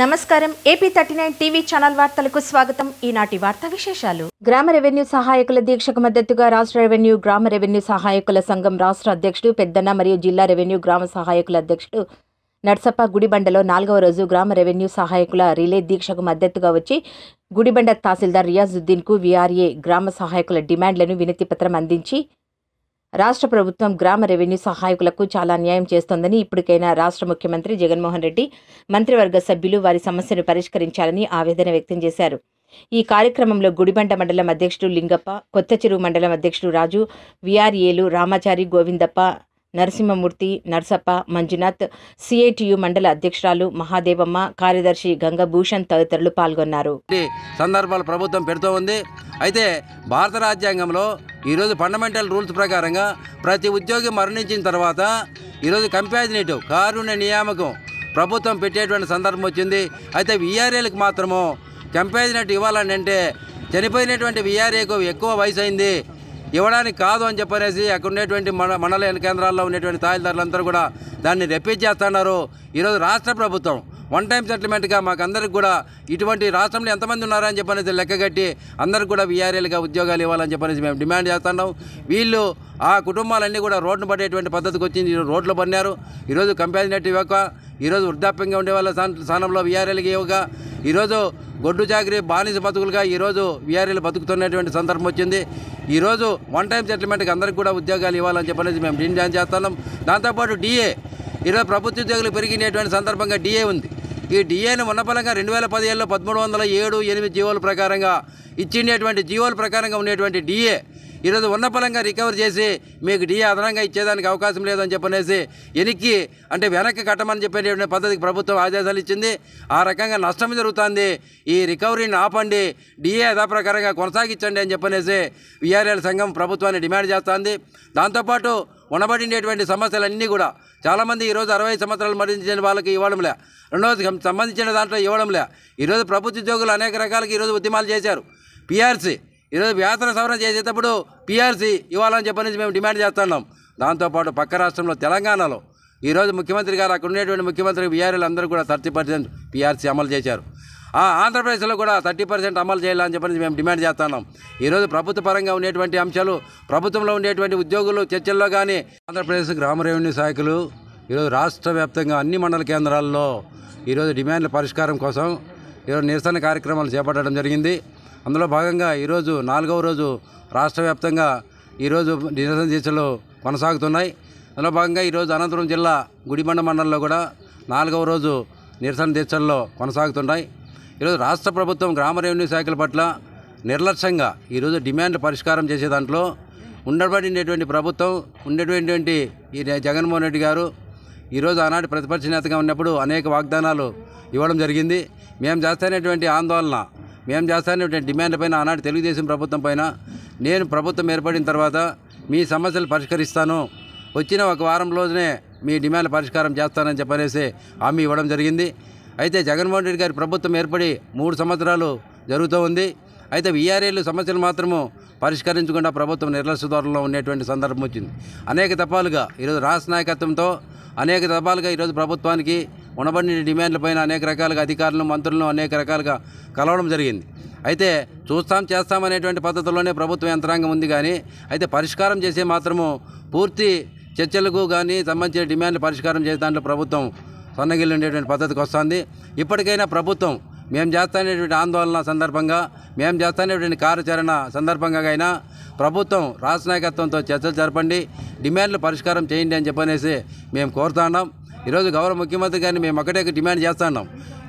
నమస్కారం AP thirty nine TV channel వార్తలకు స్వాగతం ఈనాటి వార్తా విశేషాలు గ్రామ రెవెన్యూ సహాయకుల దీక్షకు మద్దతుగా రాష్ట్ర రెవెన్యూ గ్రామ రెవెన్యూ సహాయకుల సంఘం రాష్ట్ర అధ్యక్షుడు పెద్దన్న మరియు జిల్లా రెవెన్యూ గ్రామ సహాయకుల అధ్యక్షుడు నర్సప్ప గుడిబండలో నాలుగవ రోజు గ్రామ రెవెన్యూ సహాయకుల రిలే దీక్షకు మద్దతుగా వచ్చి గుడిబండ తహసీల్దార్ రియాజుద్దీన్కు విఆర్ఏ గ్రామ సహాయకుల డిమాండ్లను వినతిపత్రం అందించి రాష్ట్ర ప్రభుత్వం గ్రామ రెవెన్యూ సహాయకులకు చాలా న్యాయం చేస్తోందని ఇప్పటికైనా రాష్ట్ర ముఖ్యమంత్రి జగన్మోహన్ రెడ్డి మంత్రివర్గ సభ్యులు వారి సమస్యను పరిష్కరించాలని ఆవేదన వ్యక్తం చేశారు ఈ కార్యక్రమంలో గుడిబండ మండలం అధ్యక్షుడు లింగప్ప కొత్త చెరువు మండలం అధ్యక్షుడు రాజు విఆర్ఏలు రామాచారి గోవిందప్ప నరసింహమూర్తి నర్సప్ప మంజునాథ్ సిఐటియు మండల అధ్యక్షురాలు మహాదేవమ్మ కార్యదర్శి గంగభూషణ్ తదితరులు పాల్గొన్నారు సందర్భాలు ప్రభుత్వం పెడుతూ ఉంది అయితే భారత రాజ్యాంగంలో ఈరోజు ఫండమెంటల్ రూల్స్ ప్రకారంగా ప్రతి ఉద్యోగి మరణించిన తర్వాత ఈరోజు కంపాజినేటివ్ కారుణ్య నియామకం ప్రభుత్వం పెట్టేటువంటి సందర్భం వచ్చింది అయితే విఆర్ఏలకు మాత్రము కంపాజినేటివ్ ఇవ్వాలని అంటే చనిపోయినటువంటి విఆర్ఏకు ఎక్కువ వయసు అయింది ఇవ్వడానికి కాదు అని చెప్పనేసి అక్కడ ఉండేటువంటి మన మండల కేంద్రాల్లో ఉండేటువంటి అందరూ కూడా దాన్ని రెప్పించేస్తున్నారు ఈరోజు రాష్ట్ర ప్రభుత్వం వన్ టైం సెటిల్మెంట్గా మాకు అందరికి కూడా ఇటువంటి రాష్ట్రంలో ఎంతమంది ఉన్నారని చెప్పనేసి లెక్కగట్టి అందరికి కూడా వీఆర్ఏలుగా ఉద్యోగాలు ఇవ్వాలని చెప్పనేసి మేము డిమాండ్ చేస్తున్నాం వీళ్ళు ఆ కుటుంబాలన్నీ కూడా రోడ్లు పడేటువంటి పద్ధతికి వచ్చింది రోడ్లు పడినారు ఈరోజు కంపాల్సినట్టు ఇవ్వక ఈరోజు వృద్ధాప్యంగా ఉండే వాళ్ళ స్థానంలో వీఆర్ఏలకి ఇవ్వక ఈరోజు గొడ్డు చాకరి బానిస బతుకులుగా ఈరోజు వీఆర్ఏలు బతుకుతున్నటువంటి సందర్భం వచ్చింది ఈరోజు వన్ టైం సెటిల్మెంట్కి అందరికి కూడా ఉద్యోగాలు ఇవ్వాలని చెప్పనేసి మేము డిమాండ్ చేస్తున్నాం దాంతోపాటు డిఏ ఈరోజు ప్రభుత్వ ఉద్యోగులు పెరిగినటువంటి సందర్భంగా డిఏ ఉంది ఈ డిఏను ఉన్నపలంగా రెండు వేల పదిహేడులో పదమూడు వందల ఏడు ఎనిమిది జీవోల ప్రకారంగా ఇచ్చిండేటువంటి జీవోల ప్రకారంగా ఉండేటువంటి డిఏ ఈరోజు ఉన్నపలంగా రికవర్ చేసి మీకు డిఏ అదనంగా ఇచ్చేదానికి అవకాశం లేదని చెప్పనేసి వెనక్కి అంటే వెనక్కి కట్టమని చెప్పేటువంటి పద్ధతికి ప్రభుత్వం ఆదేశాలు ఇచ్చింది ఆ రకంగా నష్టం జరుగుతుంది ఈ రికవరీని ఆపండి డిఏ యథాప్రకారంగా కొనసాగించండి అని చెప్పనేసి విఆర్ఎల్ సంఘం ప్రభుత్వాన్ని డిమాండ్ చేస్తుంది దాంతోపాటు ఉండబడినటువంటి సమస్యలన్నీ కూడా చాలామంది ఈరోజు అరవై సంవత్సరాలు మరణించిన వాళ్ళకి ఇవ్వడంలే రెండవది సంబంధించిన దాంట్లో ఇవ్వడంలే ఈరోజు ప్రభుత్వ ఉద్యోగులు అనేక రకాలకి ఈరోజు ఉద్యమాలు చేశారు పిఆర్సీ ఈరోజు వ్యాసన సవరణ చేసేటప్పుడు పిఆర్సీ ఇవ్వాలని చెప్పని మేము డిమాండ్ చేస్తున్నాం దాంతోపాటు పక్క రాష్ట్రంలో తెలంగాణలో ఈరోజు ముఖ్యమంత్రి గారు అక్కడ ఉండేటువంటి ముఖ్యమంత్రి బీఆర్ఎల్ అందరూ కూడా థర్టీ పర్సెంట్ పిఆర్సీ అమలు చేశారు ఆంధ్రప్రదేశ్లో కూడా థర్టీ పర్సెంట్ అమలు చేయాలని చెప్పి మేము డిమాండ్ చేస్తున్నాం ఈరోజు ప్రభుత్వ పరంగా ఉండేటువంటి అంశాలు ప్రభుత్వంలో ఉండేటువంటి ఉద్యోగులు చర్చల్లో కానీ ఆంధ్రప్రదేశ్ గ్రామ రెవెన్యూ శాఖలు ఈరోజు రాష్ట్ర వ్యాప్తంగా అన్ని మండల కేంద్రాల్లో ఈరోజు డిమాండ్ల పరిష్కారం కోసం ఈరోజు నిరసన కార్యక్రమాలు చేపట్టడం జరిగింది అందులో భాగంగా ఈరోజు నాలుగవ రోజు రాష్ట్ర వ్యాప్తంగా ఈరోజు నిరసన దీక్షలు కొనసాగుతున్నాయి అందులో భాగంగా ఈరోజు అనంతపురం జిల్లా గుడిబండ మండలంలో కూడా నాలుగవ రోజు నిరసన దీక్షల్లో కొనసాగుతున్నాయి ఈరోజు రాష్ట్ర ప్రభుత్వం గ్రామ రెవెన్యూ శాఖల పట్ల నిర్లక్ష్యంగా ఈరోజు డిమాండ్ పరిష్కారం చేసే దాంట్లో ఉండబడినటువంటి ప్రభుత్వం ఉండేటువంటి ఈ జగన్మోహన్ రెడ్డి గారు ఈరోజు ఆనాటి ప్రతిపక్ష నేతగా ఉన్నప్పుడు అనేక వాగ్దానాలు ఇవ్వడం జరిగింది మేము చేస్తానేటువంటి ఆందోళన మేము చేస్తానేటువంటి డిమాండ్ పైన ఆనాటి తెలుగుదేశం ప్రభుత్వం పైన నేను ప్రభుత్వం ఏర్పడిన తర్వాత మీ సమస్యలు పరిష్కరిస్తాను వచ్చిన ఒక వారం రోజునే మీ డిమాండ్ పరిష్కారం చేస్తానని చెప్పనేసి హామీ ఇవ్వడం జరిగింది అయితే జగన్మోహన్ రెడ్డి గారి ప్రభుత్వం ఏర్పడి మూడు సంవత్సరాలు జరుగుతూ ఉంది అయితే వీఆర్ఏలు సమస్యలు మాత్రము పరిష్కరించకుండా ప్రభుత్వం నిర్లక్ష్య ధోరణిలో ఉండేటువంటి సందర్భం వచ్చింది అనేక తపాలుగా ఈరోజు రాష్ట్ర నాయకత్వంతో అనేక తపాలుగా ఈరోజు ప్రభుత్వానికి ఉండబడిన డిమాండ్లపైన అనేక రకాలుగా అధికారులను మంత్రులను అనేక రకాలుగా కలవడం జరిగింది అయితే చూస్తాం చేస్తాం అనేటువంటి పద్ధతిలోనే ప్రభుత్వం యంత్రాంగం ఉంది కానీ అయితే పరిష్కారం చేసే మాత్రము పూర్తి చర్చలకు కానీ సంబంధించిన డిమాండ్లు పరిష్కారం చేసే దాంట్లో ప్రభుత్వం సొన్నగిల్లు ఉండేటువంటి పద్ధతికి వస్తుంది ఇప్పటికైనా ప్రభుత్వం మేము చేస్తానేటువంటి ఆందోళన సందర్భంగా మేము చేస్తానేటువంటి కార్యాచరణ సందర్భంగా అయినా ప్రభుత్వం రాష్ట్ర నాయకత్వంతో చర్చలు జరపండి డిమాండ్లు పరిష్కారం చేయండి అని చెప్పనేసి మేము కోరుతున్నాం ఈరోజు గౌరవ ముఖ్యమంత్రి గారిని మేము ఒకటే డిమాండ్ చేస్తున్నాం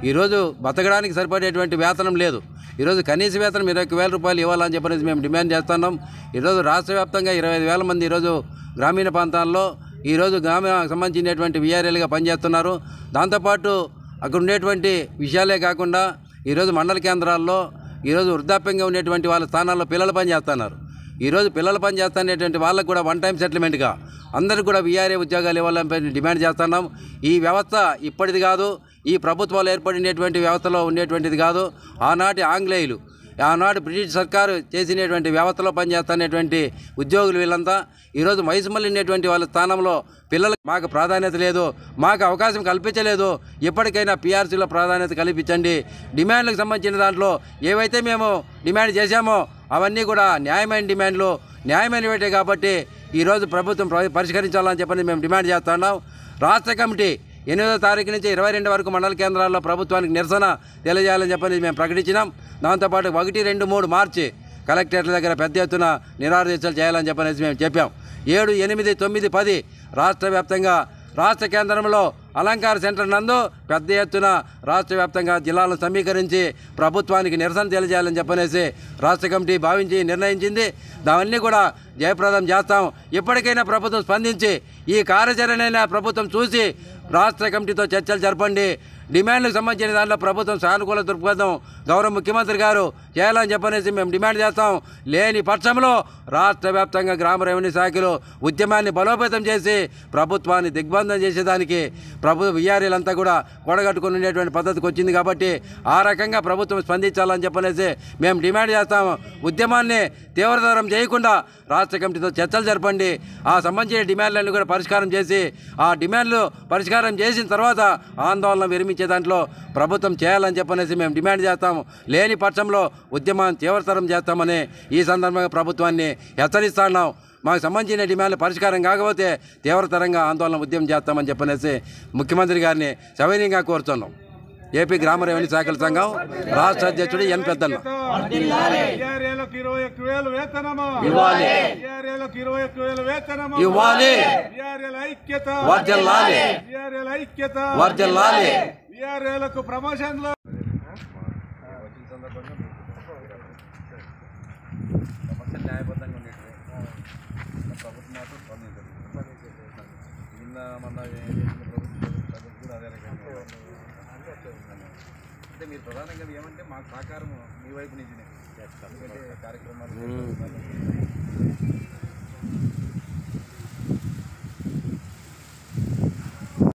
ఈరోజు బతకడానికి సరిపడేటువంటి వేతనం లేదు ఈరోజు కనీస వేతనం ఇరవై వేల రూపాయలు ఇవ్వాలని చెప్పనేసి మేము డిమాండ్ చేస్తున్నాం ఈరోజు రాష్ట్ర వ్యాప్తంగా ఇరవై ఐదు వేల మంది ఈరోజు గ్రామీణ ప్రాంతాల్లో ఈరోజు గ్రామ సంబంధించినటువంటి విఆర్ఎల్గా పనిచేస్తున్నారు దాంతోపాటు అక్కడ ఉండేటువంటి విషయాలే కాకుండా ఈరోజు మండల కేంద్రాల్లో ఈరోజు వృద్ధాప్యంగా ఉండేటువంటి వాళ్ళ స్థానాల్లో పిల్లలు పనిచేస్తున్నారు ఈరోజు పిల్లలు పని వాళ్ళకు కూడా వన్ టైం సెటిల్మెంట్గా అందరికీ కూడా వీఆర్ఏ ఉద్యోగాలు ఇవ్వాలని డిమాండ్ చేస్తున్నాం ఈ వ్యవస్థ ఇప్పటిది కాదు ఈ ప్రభుత్వాలు ఏర్పడినటువంటి వ్యవస్థలో ఉండేటువంటిది కాదు ఆనాటి ఆంగ్లేయులు ఆనాడు బ్రిటిష్ సర్కారు చేసినటువంటి వ్యవస్థలో పనిచేస్తున్నటువంటి ఉద్యోగులు వీళ్ళంతా ఈరోజు వయసు మళ్ళినటువంటి వాళ్ళ స్థానంలో పిల్లలకు మాకు ప్రాధాన్యత లేదు మాకు అవకాశం కల్పించలేదు ఇప్పటికైనా పీఆర్సీలో ప్రాధాన్యత కల్పించండి డిమాండ్లకు సంబంధించిన దాంట్లో ఏవైతే మేము డిమాండ్ చేశామో అవన్నీ కూడా న్యాయమైన డిమాండ్లు న్యాయమైనవి కాబట్టి ఈరోజు ప్రభుత్వం పరిష్కరించాలని చెప్పని మేము డిమాండ్ చేస్తున్నాం రాష్ట్ర కమిటీ ఎనిమిదో తారీఖు నుంచి ఇరవై రెండు వరకు మండల కేంద్రాల్లో ప్రభుత్వానికి నిరసన తెలియజేయాలని చెప్పని మేము ప్రకటించినాం దాంతోపాటు ఒకటి రెండు మూడు మార్చి కలెక్టరేట్ల దగ్గర పెద్ద ఎత్తున నిరాదేశాలు చేయాలని చెప్పనేసి మేము చెప్పాం ఏడు ఎనిమిది తొమ్మిది పది రాష్ట్ర వ్యాప్తంగా రాష్ట్ర కేంద్రంలో అలంకార సెంటర్ నందు పెద్ద ఎత్తున రాష్ట్ర వ్యాప్తంగా జిల్లాలను సమీకరించి ప్రభుత్వానికి నిరసన తెలియజేయాలని చెప్పనేసి రాష్ట్ర కమిటీ భావించి నిర్ణయించింది దాన్ని కూడా జయప్రదం చేస్తాం ఇప్పటికైనా ప్రభుత్వం స్పందించి ఈ కార్యాచరణ ప్రభుత్వం చూసి రాష్ట్ర కమిటీతో చర్చలు జరపండి డిమాండ్లకు సంబంధించిన దాంట్లో ప్రభుత్వం సానుకూల దృక్పథం గౌరవ ముఖ్యమంత్రి గారు చేయాలని చెప్పనేసి మేము డిమాండ్ చేస్తాం లేని పక్షంలో రాష్ట్ర వ్యాప్తంగా గ్రామ రెవెన్యూ శాఖలు ఉద్యమాన్ని బలోపేతం చేసి ప్రభుత్వాన్ని దిగ్బంధం చేసేదానికి ప్రభుత్వ వీఆర్ఏలంతా కూడా కూడగట్టుకుని ఉండేటువంటి పద్ధతికి వచ్చింది కాబట్టి ఆ రకంగా ప్రభుత్వం స్పందించాలని చెప్పనేసి మేము డిమాండ్ చేస్తాము ఉద్యమాన్ని తీవ్రతరం చేయకుండా రాష్ట్ర కమిటీతో చర్చలు జరపండి ఆ సంబంధించిన డిమాండ్లన్నీ కూడా పరిష్కారం చేసి ఆ డిమాండ్లు పరిష్కారం చేసిన తర్వాత ఆందోళన విరమించి వచ్చే దాంట్లో ప్రభుత్వం చేయాలని చెప్పనేసి మేము డిమాండ్ చేస్తాము లేని పక్షంలో ఉద్యమాన్ని తీవ్రతరం చేస్తామని ఈ సందర్భంగా ప్రభుత్వాన్ని హెచ్చరిస్తున్నాం మాకు సంబంధించిన డిమాండ్లు పరిష్కారం కాకపోతే తీవ్రతరంగా ఆందోళన ఉద్యమం చేస్తామని చెప్పనేసి ముఖ్యమంత్రి గారిని సవినీయంగా కోరుతున్నాం ఏపీ గ్రామ రెవెన్యూ శాఖల సంఘం రాష్ట్ర అధ్యక్షుడు ఎన్ పెద్దన్న ఏళ్ళకి ఇరవై ఒక్క వేలు వేతనమా ఇవ్వాలి బీఆర్ఏలకు ఇరవై ఒక్క వేలు వేతనమా ఇవ్వాలి బీఆర్ఏల ఐక్యత వర్జల్లాలి బీఆర్ఏల ఐక్యత వర్జల్లాలి బీఆర్ఏలకు ప్రమోషన్లు న్యాయబద్ధంగా ఉండేటివి ప్రభుత్వం మాత్రం స్పందించదు నిన్న మన ప్రభుత్వం కూడా అదే రకంగా అంటే మీరు ప్రధానంగా ఏమంటే మాకు సహకారం మీ వైపు నుంచి చేస్తారు కార్యక్రమాలు